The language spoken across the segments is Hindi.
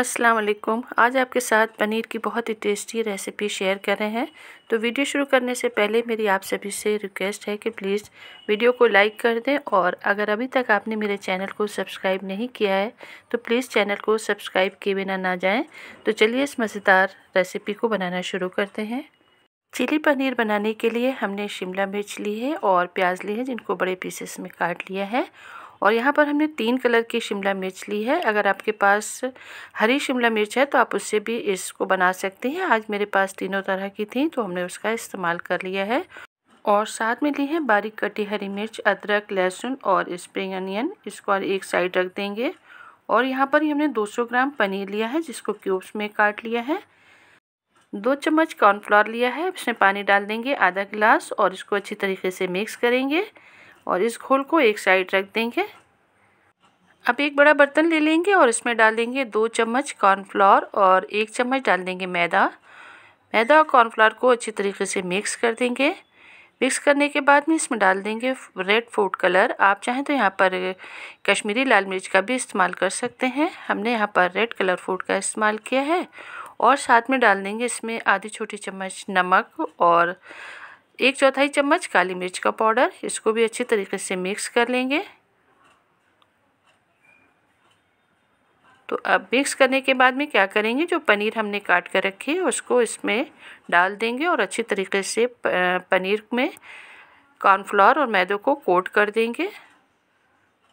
अस्सलाम वालेकुम आज आपके साथ पनीर की बहुत ही टेस्टी रेसिपी शेयर कर रहे हैं तो वीडियो शुरू करने से पहले मेरी आप सभी से रिक्वेस्ट है कि प्लीज़ वीडियो को लाइक कर दें और अगर अभी तक आपने मेरे चैनल को सब्सक्राइब नहीं किया है तो प्लीज़ चैनल को सब्सक्राइब किए बिना ना जाएं तो चलिए इस मज़ेदार रेसिपी को बनाना शुरू करते हैं चिली पनीर बनाने के लिए हमने शिमला मिर्च ली है और प्याज ली है जिनको बड़े पीसेस में काट लिया है और यहाँ पर हमने तीन कलर की शिमला मिर्च ली है अगर आपके पास हरी शिमला मिर्च है तो आप उससे भी इसको बना सकते हैं आज मेरे पास तीनों तरह की थी तो हमने उसका इस्तेमाल कर लिया है और साथ में ली है बारीक कटी हरी मिर्च अदरक लहसुन और स्प्रिंग अनियन इसको और एक साइड रख देंगे और यहाँ पर ही हमने 200 ग्राम पनीर लिया है जिसको क्यूब्स में काट लिया है दो चम्मच कॉर्नफ्लोर लिया है इसमें पानी डाल देंगे आधा गिलास और इसको अच्छी तरीके से मिक्स करेंगे और इस घोल को एक साइड रख देंगे अब एक बड़ा बर्तन ले लेंगे और इसमें डाल देंगे दो चम्मच कॉर्नफ्लावर और एक चम्मच डाल देंगे मैदा मैदा और कॉर्नफ्लावर को अच्छी तरीके से मिक्स कर देंगे मिक्स करने के बाद में इसमें डाल देंगे रेड फूड कलर आप चाहें तो यहाँ पर कश्मीरी लाल मिर्च का भी इस्तेमाल कर सकते हैं हमने यहाँ पर रेड कलर फूड का इस्तेमाल किया है और साथ में डाल देंगे इसमें आधी छोटी चम्मच नमक और एक चौथाई चम्मच काली मिर्च का पाउडर इसको भी अच्छी तरीके से मिक्स कर लेंगे तो अब मिक्स करने के बाद में क्या करेंगे जो पनीर हमने काट कर रखी है उसको इसमें डाल देंगे और अच्छी तरीके से पनीर में कॉर्नफ्लावर और मैदे को कोट कर देंगे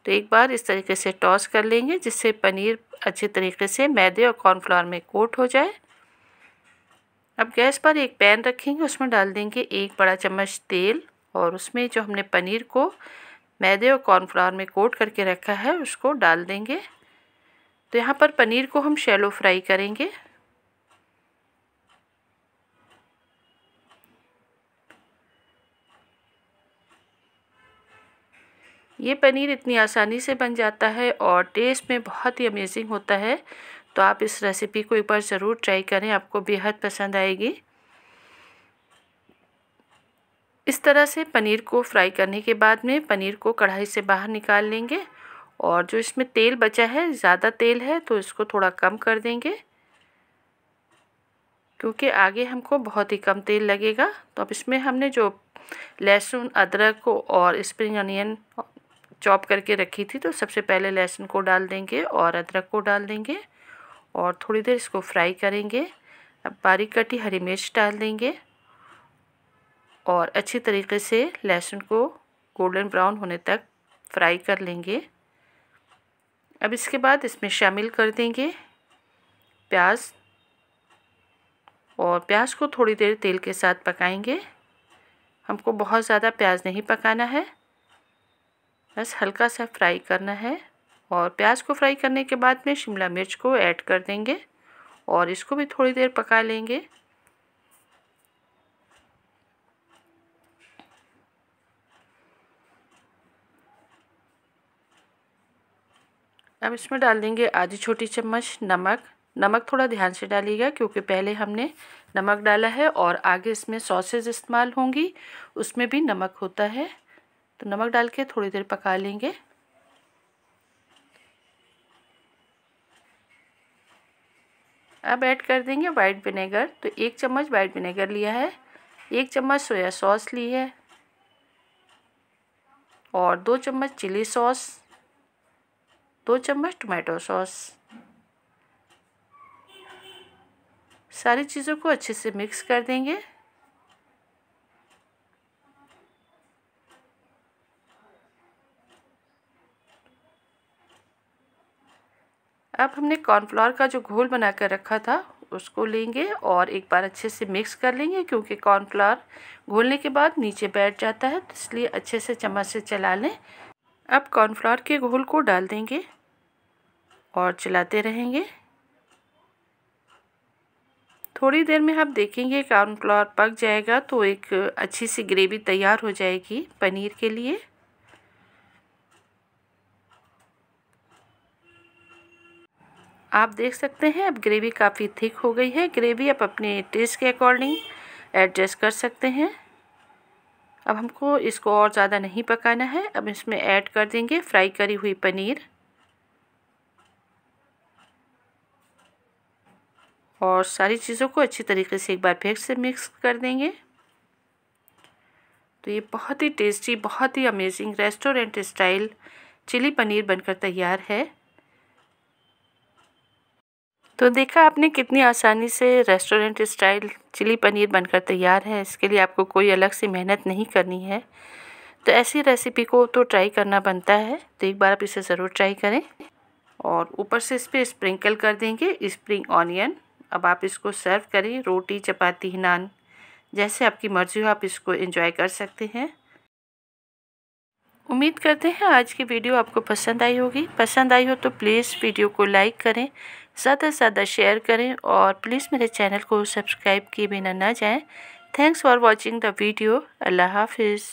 तो एक बार इस तरीके से टॉस कर लेंगे जिससे पनीर अच्छे तरीके से मैदे और कॉर्नफ्लावर में कोट हो जाए अब गैस पर एक पैन रखेंगे उसमें डाल देंगे एक बड़ा चम्मच तेल और उसमें जो हमने पनीर को मैदे और कॉर्नफ्लावर में कोट करके रखा है उसको डाल देंगे तो यहाँ पर पनीर को हम शैलो फ्राई करेंगे ये पनीर इतनी आसानी से बन जाता है और टेस्ट में बहुत ही अमेजिंग होता है तो आप इस रेसिपी को एक बार ज़रूर ट्राई करें आपको बेहद पसंद आएगी इस तरह से पनीर को फ्राई करने के बाद में पनीर को कढ़ाई से बाहर निकाल लेंगे और जो इसमें तेल बचा है ज़्यादा तेल है तो इसको थोड़ा कम कर देंगे क्योंकि आगे हमको बहुत ही कम तेल लगेगा तो अब इसमें हमने जो लहसुन अदरक को और स्प्रिंग अनियन चॉप करके रखी थी तो सबसे पहले लहसुन को डाल देंगे और अदरक को डाल देंगे और थोड़ी देर इसको फ्राई करेंगे अब बारीक कटी हरी मिर्च डाल देंगे और अच्छी तरीके से लहसुन को गोल्डन ब्राउन होने तक फ्राई कर लेंगे अब इसके बाद इसमें शामिल कर देंगे प्याज और प्याज को थोड़ी देर तेल के साथ पकाएंगे हमको बहुत ज़्यादा प्याज नहीं पकाना है बस हल्का सा फ्राई करना है और प्याज को फ्राई करने के बाद में शिमला मिर्च को ऐड कर देंगे और इसको भी थोड़ी देर पका लेंगे अब इसमें डाल देंगे आधी छोटी चम्मच नमक नमक थोड़ा ध्यान से डालिएगा क्योंकि पहले हमने नमक डाला है और आगे इसमें सॉसेज इस्तेमाल होंगी उसमें भी नमक होता है तो नमक डाल के थोड़ी देर पका लेंगे अब ऐड कर देंगे वाइट विनेगर तो एक चम्मच वाइट विनेगर लिया है एक चम्मच सोया सॉस ली है और दो चम्मच चिली सॉस दो चम्मच टमाटो सॉस सारी चीज़ों को अच्छे से मिक्स कर देंगे अब हमने कॉर्नफ्लावर का जो घोल बना कर रखा था उसको लेंगे और एक बार अच्छे से मिक्स कर लेंगे क्योंकि कॉर्नफ्लावर घोलने के बाद नीचे बैठ जाता है तो इसलिए अच्छे से चम्मच से चला लें अब कॉर्नफ्लावर के घोल को डाल देंगे और चलाते रहेंगे थोड़ी देर में आप देखेंगे कॉर्नफ्लावर पक जाएगा तो एक अच्छी सी ग्रेवी तैयार हो जाएगी पनीर के लिए आप देख सकते हैं अब ग्रेवी काफ़ी थिक हो गई है ग्रेवी आप अपने टेस्ट के अकॉर्डिंग एडजस्ट कर सकते हैं अब हमको इसको और ज़्यादा नहीं पकाना है अब इसमें ऐड कर देंगे फ्राई करी हुई पनीर और सारी चीज़ों को अच्छी तरीके से एक बार फिर से मिक्स कर देंगे तो ये बहुत ही टेस्टी बहुत ही amazing restaurant style chilli paneer बनकर तैयार है तो देखा आपने कितनी आसानी से रेस्टोरेंट स्टाइल चिली पनीर बनकर तैयार है इसके लिए आपको कोई अलग से मेहनत नहीं करनी है तो ऐसी रेसिपी को तो ट्राई करना बनता है तो एक बार आप इसे ज़रूर ट्राई करें और ऊपर से इस पर स्प्रिंकल कर देंगे स्प्रिंग ऑनियन अब आप इसको सर्व करें रोटी चपाती नान जैसे आपकी मर्ज़ी हो आप इसको एंजॉय कर सकते हैं उम्मीद करते हैं आज की वीडियो आपको पसंद आई होगी पसंद आई हो तो प्लीज़ वीडियो को लाइक करें ज़्यादा से ज़्यादा शेयर करें और प्लीज़ मेरे चैनल को सब्सक्राइब किए बिना ना जाएं thanks for watching the video अल्लाह हाफिज़